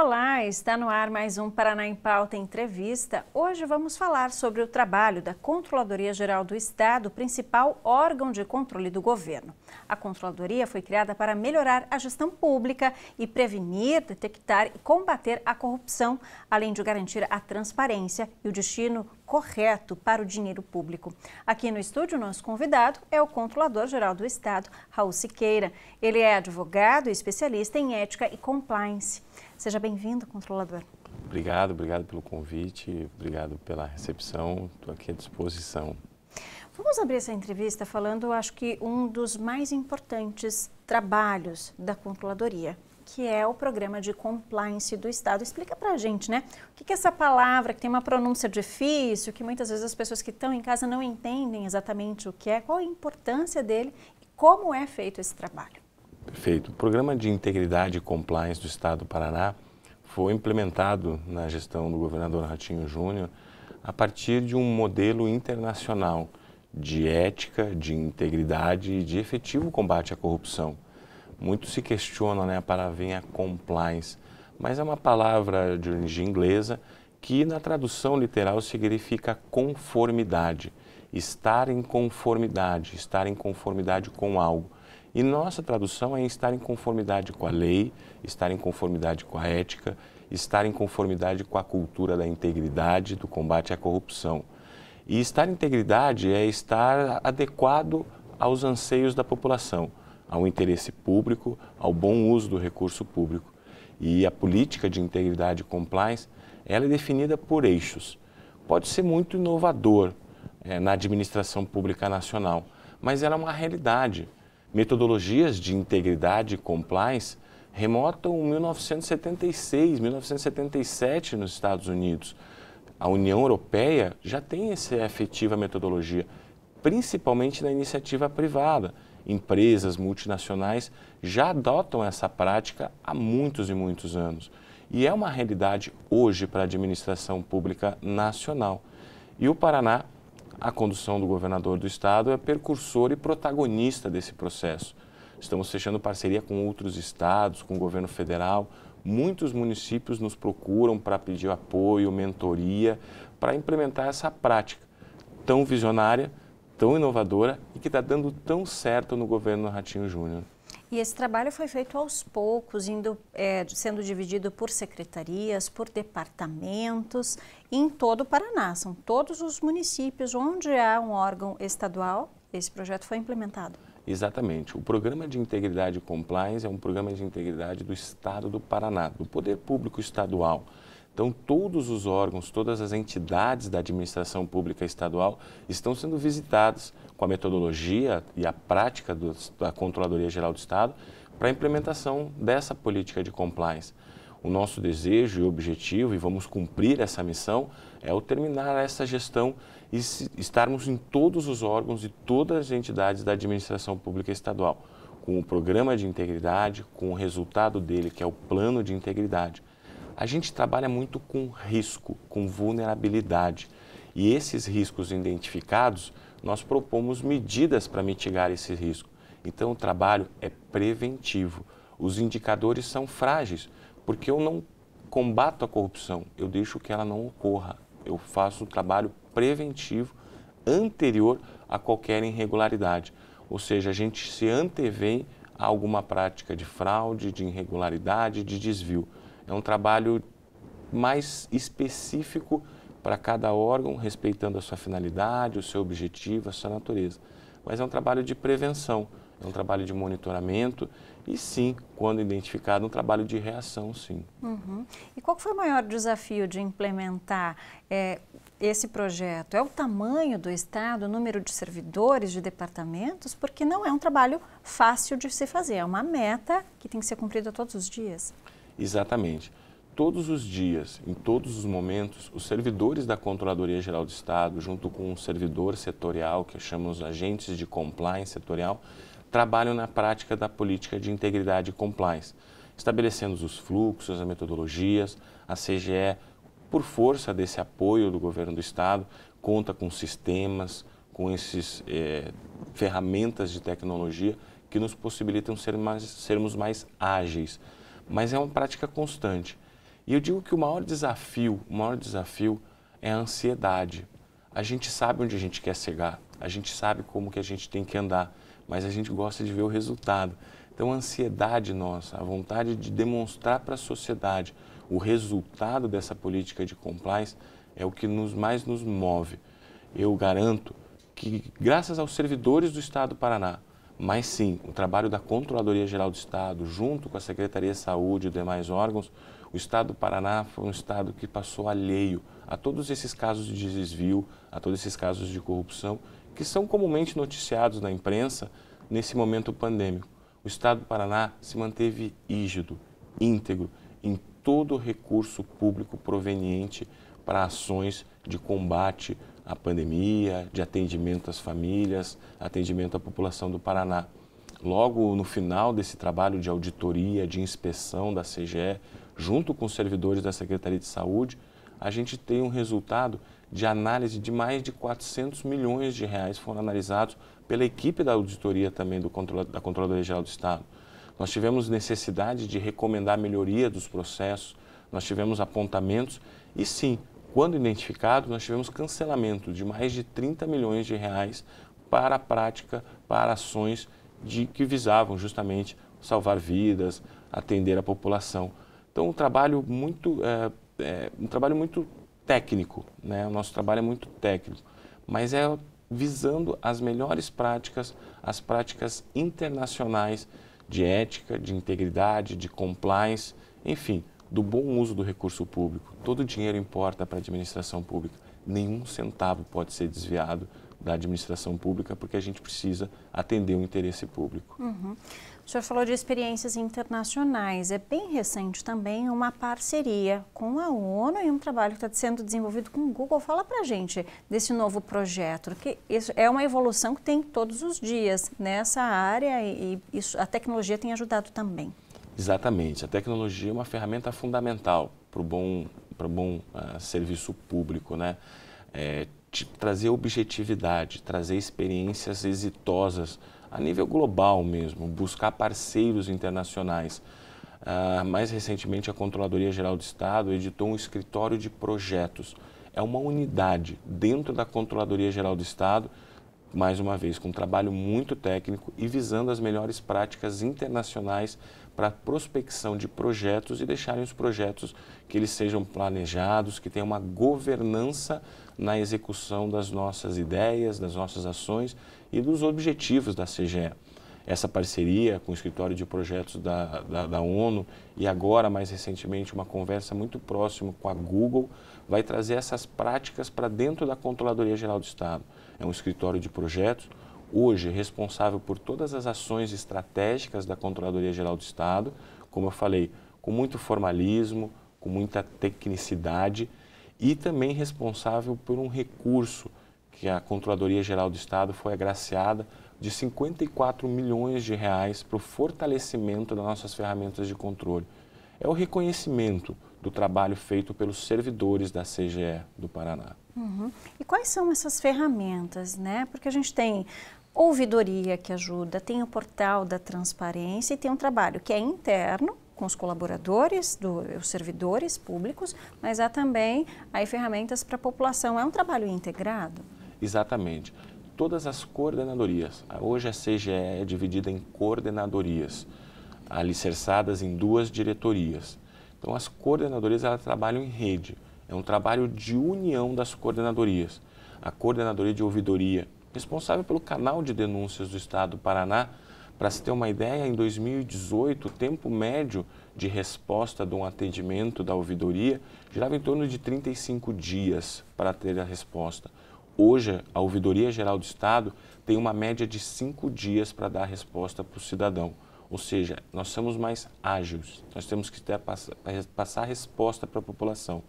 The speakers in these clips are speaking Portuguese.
Olá, está no ar mais um Paraná em Pauta Entrevista. Hoje vamos falar sobre o trabalho da Controladoria Geral do Estado, principal órgão de controle do governo. A Controladoria foi criada para melhorar a gestão pública e prevenir, detectar e combater a corrupção, além de garantir a transparência e o destino correto para o dinheiro público. Aqui no estúdio, nosso convidado é o Controlador-Geral do Estado, Raul Siqueira. Ele é advogado e especialista em ética e compliance. Seja bem-vindo, controlador. Obrigado, obrigado pelo convite, obrigado pela recepção, estou aqui à disposição. Vamos abrir essa entrevista falando, acho que um dos mais importantes trabalhos da controladoria, que é o programa de compliance do Estado. Explica para a gente, né? O que, que é essa palavra que tem uma pronúncia difícil, que muitas vezes as pessoas que estão em casa não entendem exatamente o que é, qual a importância dele e como é feito esse trabalho. Perfeito. O Programa de Integridade e Compliance do Estado do Paraná foi implementado na gestão do governador Ratinho Júnior a partir de um modelo internacional de ética, de integridade e de efetivo combate à corrupção. Muito se questiona né, a palavrinha compliance, mas é uma palavra de origem inglesa que na tradução literal significa conformidade, estar em conformidade, estar em conformidade com algo. E nossa tradução é estar em conformidade com a lei, estar em conformidade com a ética, estar em conformidade com a cultura da integridade, do combate à corrupção. E estar em integridade é estar adequado aos anseios da população, ao interesse público, ao bom uso do recurso público. E a política de integridade e compliance, ela é definida por eixos. Pode ser muito inovador é, na administração pública nacional, mas ela é uma realidade. Metodologias de integridade e compliance remontam 1976, 1977 nos Estados Unidos. A União Europeia já tem essa efetiva metodologia, principalmente na iniciativa privada. Empresas multinacionais já adotam essa prática há muitos e muitos anos. E é uma realidade hoje para a administração pública nacional. E o Paraná a condução do governador do estado é precursor e protagonista desse processo. Estamos fechando parceria com outros estados, com o governo federal. Muitos municípios nos procuram para pedir apoio, mentoria, para implementar essa prática tão visionária, tão inovadora e que está dando tão certo no governo Ratinho Júnior. E esse trabalho foi feito aos poucos, indo, é, sendo dividido por secretarias, por departamentos, em todo o Paraná. São todos os municípios onde há um órgão estadual, esse projeto foi implementado. Exatamente. O Programa de Integridade Compliance é um programa de integridade do Estado do Paraná, do Poder Público Estadual. Então, todos os órgãos, todas as entidades da administração pública estadual estão sendo visitados com a metodologia e a prática do, da Controladoria Geral do Estado para a implementação dessa política de compliance. O nosso desejo e objetivo, e vamos cumprir essa missão, é o terminar essa gestão e estarmos em todos os órgãos e todas as entidades da administração pública estadual, com o programa de integridade, com o resultado dele, que é o plano de integridade. A gente trabalha muito com risco, com vulnerabilidade. E esses riscos identificados, nós propomos medidas para mitigar esse risco. Então, o trabalho é preventivo. Os indicadores são frágeis, porque eu não combato a corrupção, eu deixo que ela não ocorra. Eu faço um trabalho preventivo anterior a qualquer irregularidade. Ou seja, a gente se antevém a alguma prática de fraude, de irregularidade, de desvio. É um trabalho mais específico para cada órgão, respeitando a sua finalidade, o seu objetivo, a sua natureza. Mas é um trabalho de prevenção, é um trabalho de monitoramento e sim, quando identificado, um trabalho de reação, sim. Uhum. E qual foi o maior desafio de implementar é, esse projeto? É o tamanho do Estado, o número de servidores, de departamentos? Porque não é um trabalho fácil de se fazer, é uma meta que tem que ser cumprida todos os dias. Exatamente todos os dias, em todos os momentos, os servidores da Controladoria Geral do Estado, junto com um servidor setorial, que chamamos agentes de compliance setorial, trabalham na prática da política de integridade e compliance, estabelecendo os fluxos, as metodologias. A CGE, por força desse apoio do governo do Estado, conta com sistemas, com essas é, eh, ferramentas de tecnologia que nos possibilitam ser mais, sermos mais ágeis. Mas é uma prática constante e eu digo que o maior desafio, o maior desafio é a ansiedade. A gente sabe onde a gente quer chegar, a gente sabe como que a gente tem que andar, mas a gente gosta de ver o resultado. Então a ansiedade nossa, a vontade de demonstrar para a sociedade o resultado dessa política de compliance é o que nos mais nos move. Eu garanto que graças aos servidores do Estado do Paraná, mas sim, o trabalho da Controladoria Geral do Estado, junto com a Secretaria de Saúde e demais órgãos, o estado do Paraná foi um estado que passou alheio a todos esses casos de desvio, a todos esses casos de corrupção, que são comumente noticiados na imprensa nesse momento pandêmico. O estado do Paraná se manteve rígido, íntegro em todo recurso público proveniente para ações de combate à pandemia, de atendimento às famílias, atendimento à população do Paraná. Logo no final desse trabalho de auditoria, de inspeção da CGE, junto com os servidores da Secretaria de Saúde, a gente tem um resultado de análise de mais de 400 milhões de reais foram analisados pela equipe da auditoria também do controle da Controladoria Geral do Estado. Nós tivemos necessidade de recomendar melhoria dos processos, nós tivemos apontamentos e sim, quando identificado, nós tivemos cancelamento de mais de 30 milhões de reais para a prática, para ações de que visavam justamente salvar vidas, atender a população. Então, um trabalho muito, é, é, um trabalho muito técnico, né? O nosso trabalho é muito técnico, mas é visando as melhores práticas, as práticas internacionais de ética, de integridade, de compliance, enfim, do bom uso do recurso público. Todo dinheiro importa para a administração pública. Nenhum centavo pode ser desviado da administração pública, porque a gente precisa atender o interesse público. Uhum. O senhor falou de experiências internacionais. É bem recente também uma parceria com a ONU e um trabalho que está sendo desenvolvido com o Google. Fala para gente desse novo projeto, que isso é uma evolução que tem todos os dias nessa área e, e isso, a tecnologia tem ajudado também. Exatamente. A tecnologia é uma ferramenta fundamental para o bom, pro bom uh, serviço público. Né? É, trazer objetividade, trazer experiências exitosas a nível global mesmo, buscar parceiros internacionais. Uh, mais recentemente, a Controladoria Geral do Estado editou um escritório de projetos. É uma unidade dentro da Controladoria Geral do Estado, mais uma vez, com um trabalho muito técnico e visando as melhores práticas internacionais para prospecção de projetos e deixarem os projetos que eles sejam planejados, que tenham uma governança na execução das nossas ideias, das nossas ações e dos objetivos da CGE. Essa parceria com o Escritório de Projetos da, da, da ONU e agora, mais recentemente, uma conversa muito próxima com a Google vai trazer essas práticas para dentro da Controladoria Geral do Estado. É um escritório de projetos hoje responsável por todas as ações estratégicas da Controladoria Geral do Estado, como eu falei, com muito formalismo, com muita tecnicidade e também responsável por um recurso que a Controladoria Geral do Estado foi agraciada de 54 milhões de reais para o fortalecimento das nossas ferramentas de controle. É o reconhecimento do trabalho feito pelos servidores da CGE do Paraná. Uhum. E quais são essas ferramentas, né? Porque a gente tem ouvidoria que ajuda, tem o portal da transparência e tem um trabalho que é interno com os colaboradores, do, os servidores públicos, mas há também aí ferramentas para a população. É um trabalho integrado? Exatamente. Todas as coordenadorias, hoje a CGE é dividida em coordenadorias, alicerçadas em duas diretorias. Então as coordenadorias elas trabalham em rede, é um trabalho de união das coordenadorias. A coordenadoria de ouvidoria responsável pelo canal de denúncias do Estado do Paraná. Para se ter uma ideia, em 2018, o tempo médio de resposta de um atendimento da ouvidoria girava em torno de 35 dias para ter a resposta. Hoje, a Ouvidoria Geral do Estado tem uma média de cinco dias para dar a resposta para o cidadão. Ou seja, nós somos mais ágeis, nós temos que ter, passar a resposta para a população.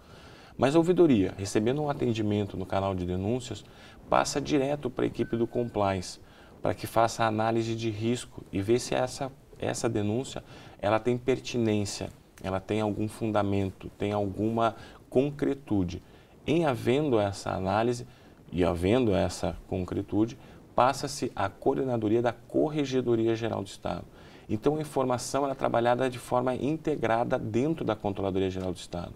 Mas a ouvidoria, recebendo um atendimento no canal de denúncias, passa direto para a equipe do compliance, para que faça a análise de risco e ver se essa, essa denúncia ela tem pertinência, ela tem algum fundamento, tem alguma concretude. Em havendo essa análise e havendo essa concretude, passa-se à coordenadoria da Corregedoria Geral do Estado. Então a informação é trabalhada de forma integrada dentro da Controladoria Geral do Estado.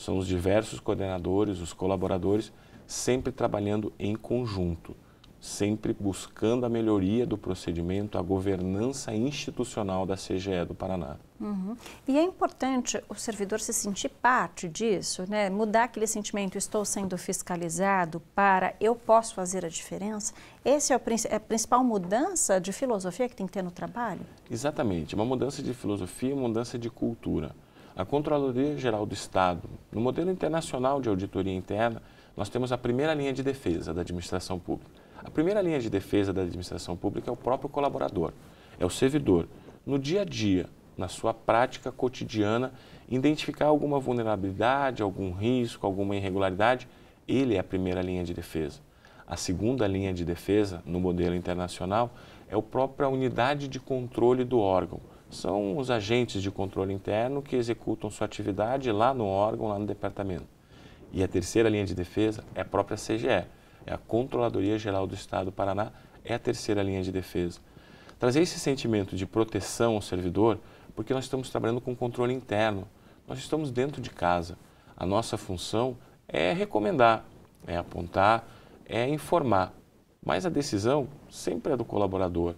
São os diversos coordenadores, os colaboradores, sempre trabalhando em conjunto, sempre buscando a melhoria do procedimento, a governança institucional da CGE do Paraná. Uhum. E é importante o servidor se sentir parte disso, né? mudar aquele sentimento, estou sendo fiscalizado para eu posso fazer a diferença. Essa é, é a principal mudança de filosofia que tem que ter no trabalho? Exatamente, uma mudança de filosofia, uma mudança de cultura. A Controladoria Geral do Estado, no modelo internacional de auditoria interna, nós temos a primeira linha de defesa da administração pública. A primeira linha de defesa da administração pública é o próprio colaborador, é o servidor. No dia a dia, na sua prática cotidiana, identificar alguma vulnerabilidade, algum risco, alguma irregularidade, ele é a primeira linha de defesa. A segunda linha de defesa, no modelo internacional, é a própria unidade de controle do órgão são os agentes de controle interno que executam sua atividade lá no órgão, lá no departamento. E a terceira linha de defesa é a própria CGE, é a Controladoria Geral do Estado do Paraná, é a terceira linha de defesa. Trazer esse sentimento de proteção ao servidor, porque nós estamos trabalhando com controle interno, nós estamos dentro de casa. A nossa função é recomendar, é apontar, é informar, mas a decisão sempre é do colaborador.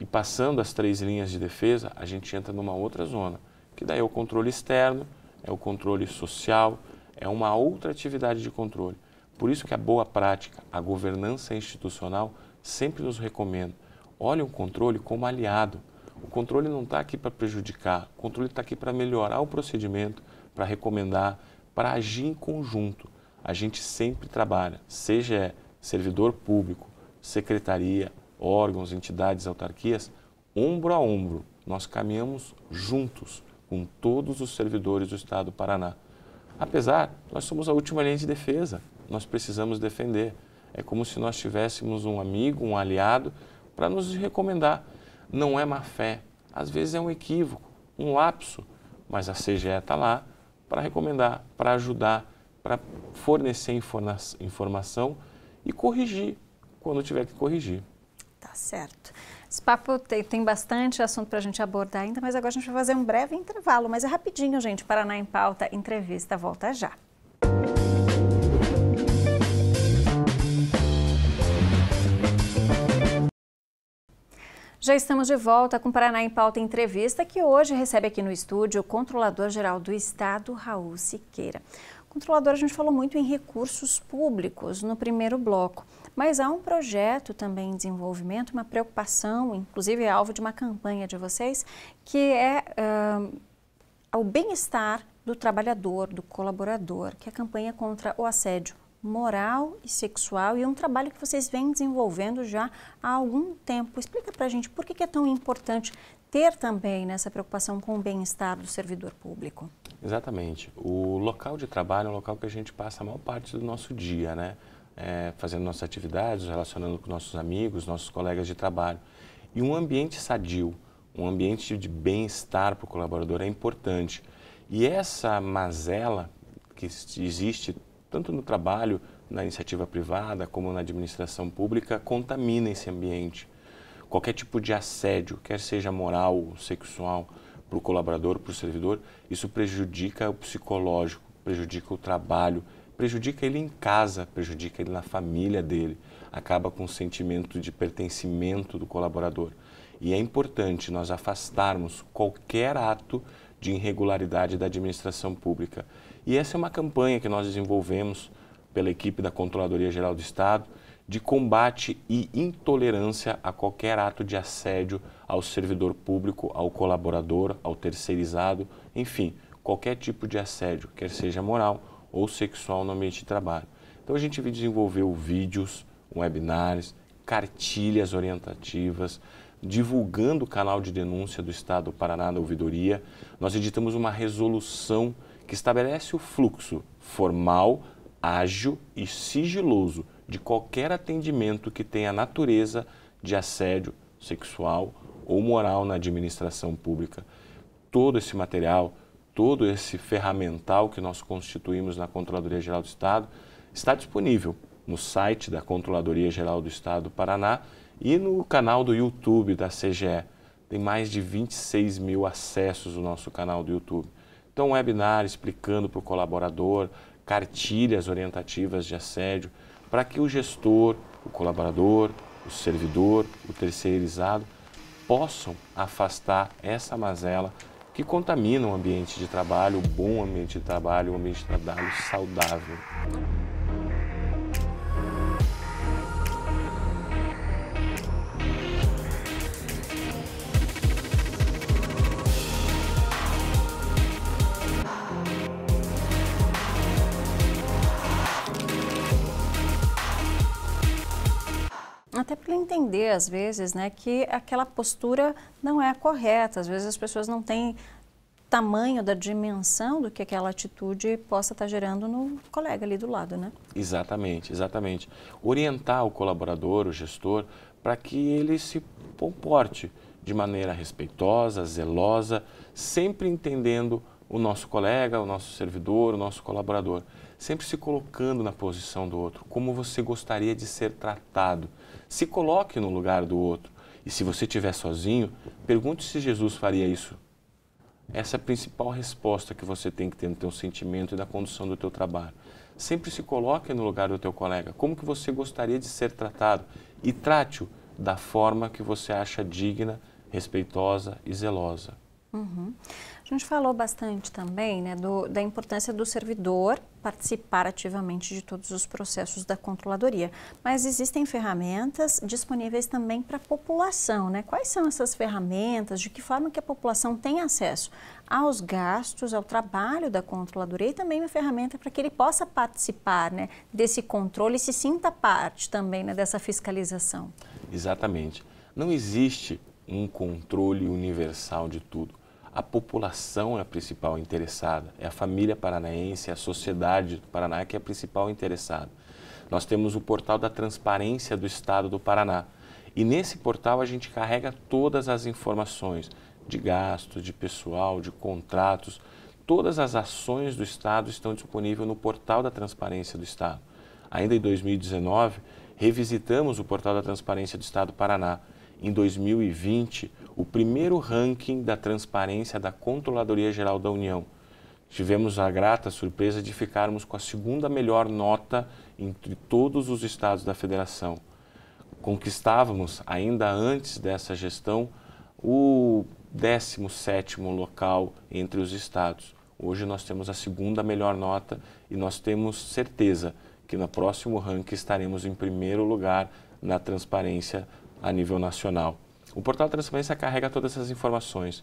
E passando as três linhas de defesa, a gente entra numa outra zona, que daí é o controle externo, é o controle social, é uma outra atividade de controle. Por isso que a boa prática, a governança institucional, sempre nos recomenda. Olha o controle como aliado. O controle não está aqui para prejudicar, o controle está aqui para melhorar o procedimento, para recomendar, para agir em conjunto. A gente sempre trabalha, seja servidor público, secretaria, órgãos, entidades, autarquias, ombro a ombro. Nós caminhamos juntos com todos os servidores do Estado do Paraná. Apesar, nós somos a última linha de defesa, nós precisamos defender. É como se nós tivéssemos um amigo, um aliado, para nos recomendar. Não é má fé, às vezes é um equívoco, um lapso, mas a CGE está lá para recomendar, para ajudar, para fornecer informação e corrigir quando tiver que corrigir. Tá certo. Esse papo tem, tem bastante assunto para a gente abordar ainda, mas agora a gente vai fazer um breve intervalo, mas é rapidinho, gente. Paraná em Pauta, entrevista, volta já. Já estamos de volta com Paraná em Pauta Entrevista, que hoje recebe aqui no estúdio o Controlador-Geral do Estado, Raul Siqueira. Controlador, a gente falou muito em recursos públicos no primeiro bloco. Mas há um projeto também em desenvolvimento, uma preocupação, inclusive é alvo de uma campanha de vocês, que é uh, bem-estar do trabalhador, do colaborador, que é a campanha contra o assédio moral e sexual e é um trabalho que vocês vêm desenvolvendo já há algum tempo. Explica para a gente por que é tão importante ter também nessa preocupação com o bem-estar do servidor público. Exatamente. O local de trabalho é um local que a gente passa a maior parte do nosso dia, né? é, fazendo nossas atividades, relacionando com nossos amigos, nossos colegas de trabalho. E um ambiente sadio, um ambiente de bem-estar para o colaborador é importante. E essa mazela que existe tanto no trabalho, na iniciativa privada, como na administração pública, contamina esse ambiente. Qualquer tipo de assédio, quer seja moral, sexual, para o colaborador, para o servidor, isso prejudica o psicológico, prejudica o trabalho, prejudica ele em casa, prejudica ele na família dele, acaba com o sentimento de pertencimento do colaborador. E é importante nós afastarmos qualquer ato de irregularidade da administração pública. E essa é uma campanha que nós desenvolvemos pela equipe da Controladoria Geral do Estado de combate e intolerância a qualquer ato de assédio ao servidor público, ao colaborador, ao terceirizado, enfim, qualquer tipo de assédio, quer seja moral ou sexual no ambiente de trabalho. Então a gente desenvolveu vídeos, webinars, cartilhas orientativas, divulgando o canal de denúncia do Estado do Paraná da Ouvidoria. Nós editamos uma resolução que estabelece o fluxo formal, ágil e sigiloso de qualquer atendimento que tenha natureza de assédio sexual ou moral na administração pública. Todo esse material todo esse ferramental que nós constituímos na Controladoria Geral do Estado está disponível no site da Controladoria Geral do Estado do Paraná e no canal do YouTube da CGE. Tem mais de 26 mil acessos o no nosso canal do YouTube. Então, webinar explicando para o colaborador, cartilhas orientativas de assédio, para que o gestor, o colaborador, o servidor, o terceirizado possam afastar essa mazela que contamina o ambiente de trabalho, o bom ambiente de trabalho, o ambiente de trabalho saudável. até para entender, às vezes, né, que aquela postura não é a correta. Às vezes as pessoas não têm tamanho, da dimensão do que aquela atitude possa estar tá gerando no colega ali do lado, né? Exatamente, exatamente. Orientar o colaborador, o gestor, para que ele se comporte de maneira respeitosa, zelosa, sempre entendendo o nosso colega, o nosso servidor, o nosso colaborador, sempre se colocando na posição do outro, como você gostaria de ser tratado. Se coloque no lugar do outro. E se você estiver sozinho, pergunte se Jesus faria isso. Essa é a principal resposta que você tem que ter no teu sentimento e na condução do teu trabalho. Sempre se coloque no lugar do teu colega. Como que você gostaria de ser tratado? E trate-o da forma que você acha digna, respeitosa e zelosa. Uhum. A gente falou bastante também né, do, da importância do servidor participar ativamente de todos os processos da controladoria, mas existem ferramentas disponíveis também para a população, né? Quais são essas ferramentas? De que forma que a população tem acesso aos gastos, ao trabalho da controladoria e também uma ferramenta para que ele possa participar, né, desse controle e se sinta parte também né, dessa fiscalização? Exatamente. Não existe um controle universal de tudo a população é a principal interessada, é a família paranaense, é a sociedade do Paraná que é a principal interessada. Nós temos o portal da transparência do Estado do Paraná. E nesse portal a gente carrega todas as informações de gastos, de pessoal, de contratos. Todas as ações do Estado estão disponíveis no portal da transparência do Estado. Ainda em 2019, revisitamos o portal da transparência do Estado do Paraná. Em 2020, o primeiro ranking da transparência da Controladoria Geral da União. Tivemos a grata surpresa de ficarmos com a segunda melhor nota entre todos os estados da federação. Conquistávamos, ainda antes dessa gestão, o 17º local entre os estados. Hoje nós temos a segunda melhor nota e nós temos certeza que no próximo ranking estaremos em primeiro lugar na transparência a nível nacional. O portal Transparência carrega todas essas informações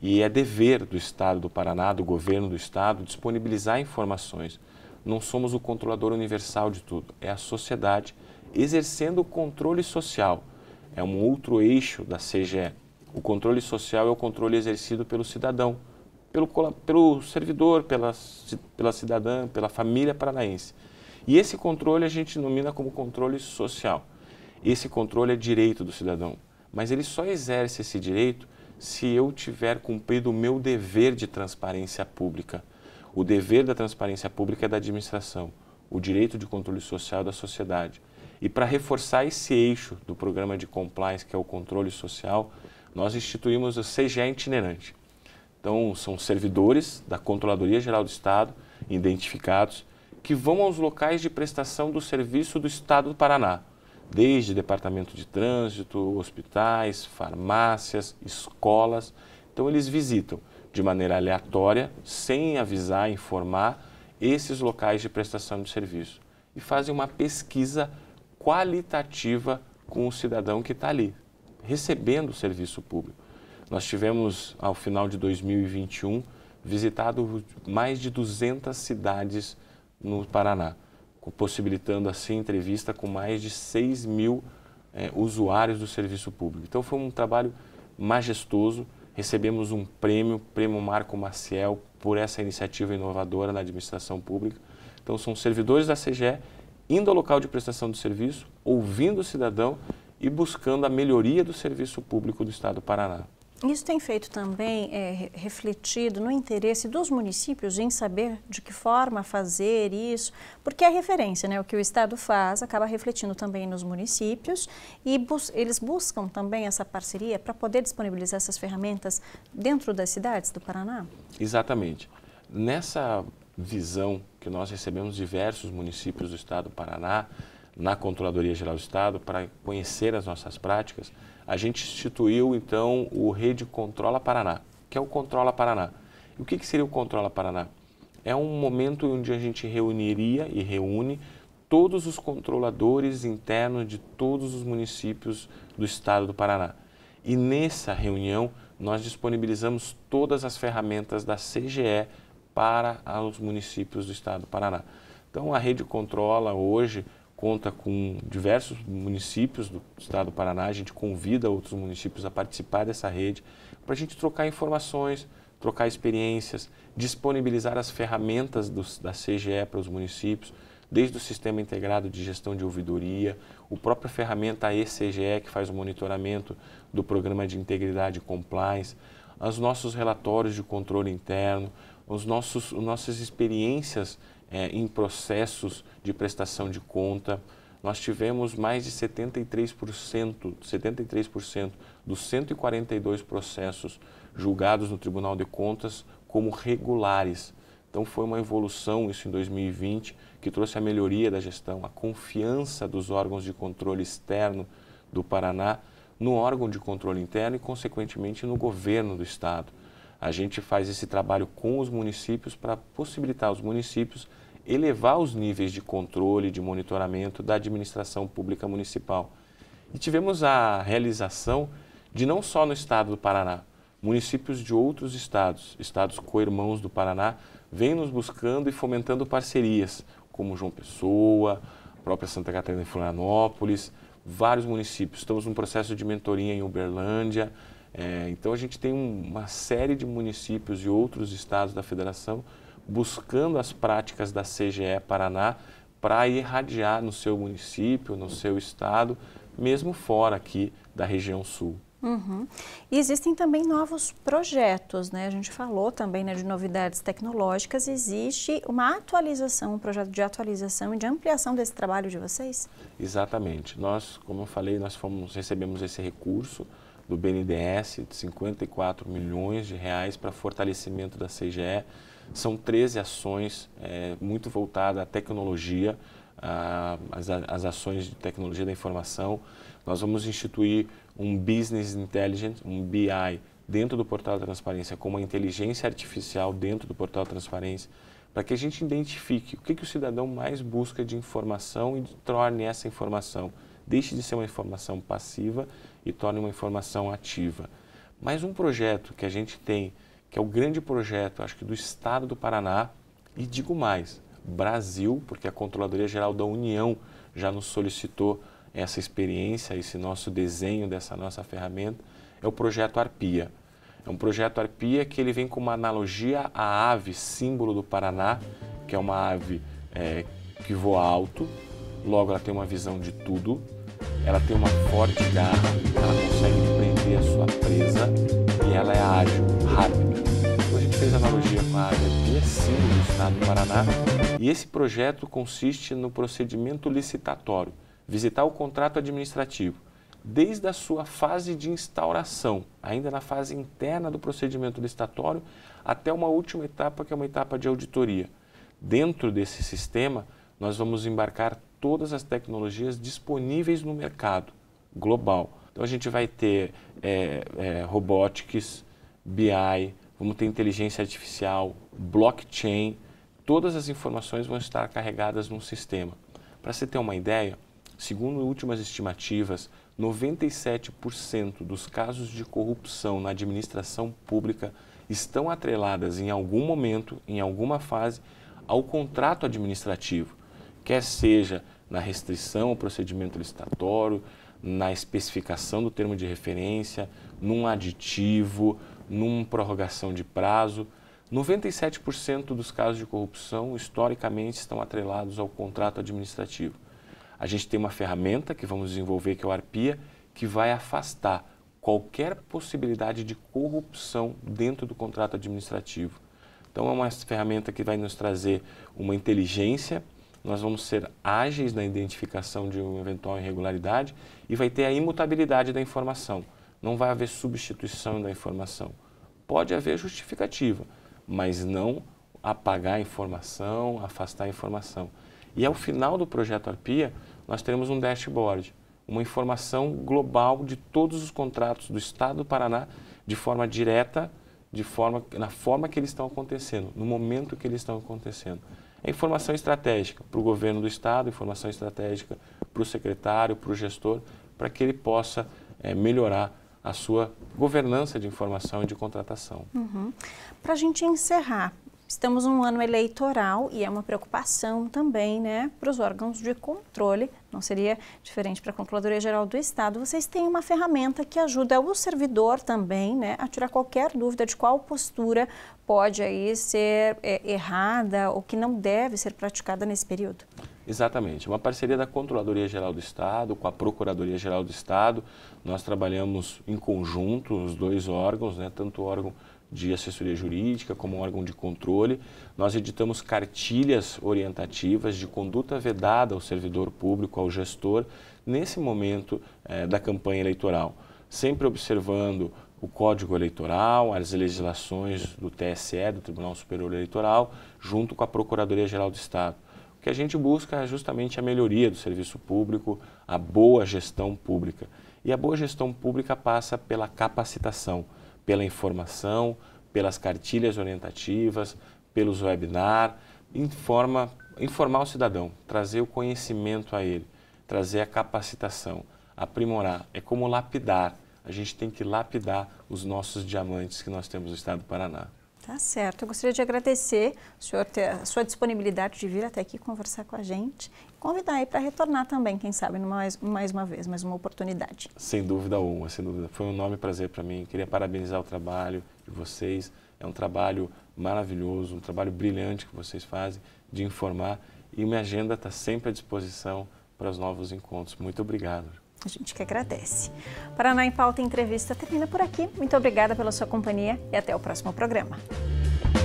e é dever do Estado do Paraná, do governo do Estado, disponibilizar informações. Não somos o controlador universal de tudo, é a sociedade exercendo o controle social. É um outro eixo da CGE. O controle social é o controle exercido pelo cidadão, pelo, pelo servidor, pela, pela cidadã, pela família paranaense. E esse controle a gente denomina como controle social. Esse controle é direito do cidadão. Mas ele só exerce esse direito se eu tiver cumprido o meu dever de transparência pública. O dever da transparência pública é da administração, o direito de controle social é da sociedade. E para reforçar esse eixo do programa de compliance, que é o controle social, nós instituímos o CGE itinerante. Então, são servidores da Controladoria Geral do Estado, identificados, que vão aos locais de prestação do serviço do Estado do Paraná desde departamento de trânsito, hospitais, farmácias, escolas. Então eles visitam de maneira aleatória, sem avisar, informar, esses locais de prestação de serviço e fazem uma pesquisa qualitativa com o cidadão que está ali, recebendo o serviço público. Nós tivemos, ao final de 2021, visitado mais de 200 cidades no Paraná possibilitando assim entrevista com mais de 6 mil é, usuários do serviço público. Então foi um trabalho majestoso, recebemos um prêmio, Prêmio Marco Maciel, por essa iniciativa inovadora na administração pública. Então são servidores da CGE indo ao local de prestação do serviço, ouvindo o cidadão e buscando a melhoria do serviço público do Estado do Paraná. Isso tem feito também, é, refletido no interesse dos municípios em saber de que forma fazer isso, porque é referência, né? O que o Estado faz acaba refletindo também nos municípios e bus eles buscam também essa parceria para poder disponibilizar essas ferramentas dentro das cidades do Paraná? Exatamente. Nessa visão que nós recebemos diversos municípios do Estado do Paraná, na Controladoria Geral do Estado, para conhecer as nossas práticas, a gente instituiu então o Rede Controla Paraná, que é o Controla Paraná. E o que, que seria o Controla Paraná? É um momento onde a gente reuniria e reúne todos os controladores internos de todos os municípios do estado do Paraná. E nessa reunião nós disponibilizamos todas as ferramentas da CGE para os municípios do estado do Paraná. Então a rede controla hoje conta com diversos municípios do estado do Paraná, a gente convida outros municípios a participar dessa rede para a gente trocar informações, trocar experiências, disponibilizar as ferramentas do, da CGE para os municípios, desde o Sistema Integrado de Gestão de Ouvidoria, o própria ferramenta ECGE, que faz o monitoramento do Programa de Integridade e Compliance, os nossos relatórios de controle interno, os nossos, as nossas experiências é, em processos de prestação de conta. Nós tivemos mais de 73%, 73% dos 142 processos julgados no Tribunal de Contas como regulares. Então foi uma evolução isso em 2020 que trouxe a melhoria da gestão, a confiança dos órgãos de controle externo do Paraná no órgão de controle interno e consequentemente no governo do estado. A gente faz esse trabalho com os municípios para possibilitar aos municípios elevar os níveis de controle, de monitoramento da administração pública municipal. E tivemos a realização de não só no estado do Paraná, municípios de outros estados, estados coirmãos do Paraná, vêm nos buscando e fomentando parcerias, como João Pessoa, própria Santa Catarina e Florianópolis, vários municípios. Estamos num processo de mentoria em Uberlândia. É, então a gente tem uma série de municípios e outros estados da federação buscando as práticas da CGE Paraná para irradiar no seu município, no seu estado, mesmo fora aqui da região sul. Uhum. E existem também novos projetos, né? A gente falou também né, de novidades tecnológicas. Existe uma atualização, um projeto de atualização e de ampliação desse trabalho de vocês? Exatamente. Nós, como eu falei, nós fomos, recebemos esse recurso do BNDES de 54 milhões de reais para fortalecimento da CGE são 13 ações, é, muito voltadas à tecnologia, às, ações de tecnologia da informação. Nós vamos instituir um Business Intelligence, um BI, dentro do portal da transparência, com uma inteligência artificial dentro do portal da transparência, para que a gente identifique o que, que o cidadão mais busca de informação e torne essa informação, deixe de ser uma informação passiva e torne uma informação ativa. Mas um projeto que a gente tem que é o grande projeto, acho que do Estado do Paraná, e digo mais, Brasil, porque a Controladoria Geral da União já nos solicitou essa experiência, esse nosso desenho dessa nossa ferramenta, é o projeto Arpia. É um projeto Arpia que ele vem com uma analogia à ave símbolo do Paraná, que é uma ave é, que voa alto, logo ela tem uma visão de tudo, ela tem uma forte garra, ela consegue prender a sua presa e ela é ágil. Então a gente fez analogia com a área de símbolo do Estado do Paraná e esse projeto consiste no procedimento licitatório, visitar o contrato administrativo, desde a sua fase de instauração, ainda na fase interna do procedimento licitatório, até uma última etapa que é uma etapa de auditoria. Dentro desse sistema, nós vamos embarcar todas as tecnologias disponíveis no mercado global. Então a gente vai ter é, é, robotics, BI, vamos ter inteligência artificial, blockchain, todas as informações vão estar carregadas num sistema. Para você ter uma ideia, segundo últimas estimativas, 97% dos casos de corrupção na administração pública estão atreladas em algum momento, em alguma fase, ao contrato administrativo, quer seja na restrição ao procedimento licitatório, na especificação do termo de referência, num aditivo, numa prorrogação de prazo. 97% dos casos de corrupção historicamente estão atrelados ao contrato administrativo. A gente tem uma ferramenta que vamos desenvolver, que é o Arpia, que vai afastar qualquer possibilidade de corrupção dentro do contrato administrativo. Então, é uma ferramenta que vai nos trazer uma inteligência, nós vamos ser ágeis na identificação de uma eventual irregularidade e vai ter a imutabilidade da informação não vai haver substituição da informação. Pode haver justificativa, mas não apagar a informação, afastar a informação. E ao final do projeto Arpia, nós teremos um dashboard, uma informação global de todos os contratos do Estado do Paraná, de forma direta, de forma, na forma que eles estão acontecendo, no momento que eles estão acontecendo. É informação estratégica para o governo do Estado, informação estratégica para o secretário, para o gestor, para que ele possa é, melhorar a sua governança de informação e de contratação. Uhum. Para a gente encerrar, estamos num ano eleitoral e é uma preocupação também né, para os órgãos de controle, não seria diferente para a Controladoria Geral do Estado. Vocês têm uma ferramenta que ajuda o servidor também né, a tirar qualquer dúvida de qual postura pode aí ser é, errada ou que não deve ser praticada nesse período. Exatamente, é uma parceria da Controladoria Geral do Estado com a Procuradoria Geral do Estado. Nós trabalhamos em conjunto os dois órgãos, né, tanto o órgão de assessoria jurídica como órgão de controle. Nós editamos cartilhas orientativas de conduta vedada ao servidor público, ao gestor, nesse momento eh, da campanha eleitoral, sempre observando o Código Eleitoral, as legislações do TSE, do Tribunal Superior Eleitoral, junto com a Procuradoria-Geral do Estado. O que a gente busca é justamente a melhoria do serviço público, a boa gestão pública. E a boa gestão pública passa pela capacitação, pela informação, pelas cartilhas orientativas, pelos webinars, informa, informar o cidadão, trazer o conhecimento a ele, trazer a capacitação, aprimorar. É como lapidar. A gente tem que lapidar os nossos diamantes que nós temos no estado do Paraná. Tá certo. Eu gostaria de agradecer o senhor ter a sua disponibilidade de vir até aqui conversar com a gente. Convidar aí para retornar também, quem sabe, mais, mais uma vez, mais uma oportunidade. Sem dúvida alguma, sem dúvida. Foi um enorme prazer para mim. Queria parabenizar o trabalho de vocês. É um trabalho maravilhoso, um trabalho brilhante que vocês fazem de informar. E minha agenda está sempre à disposição para os novos encontros. Muito obrigado. A gente que agradece. Paraná em Pauta Entrevista termina por aqui. Muito obrigada pela sua companhia e até o próximo programa.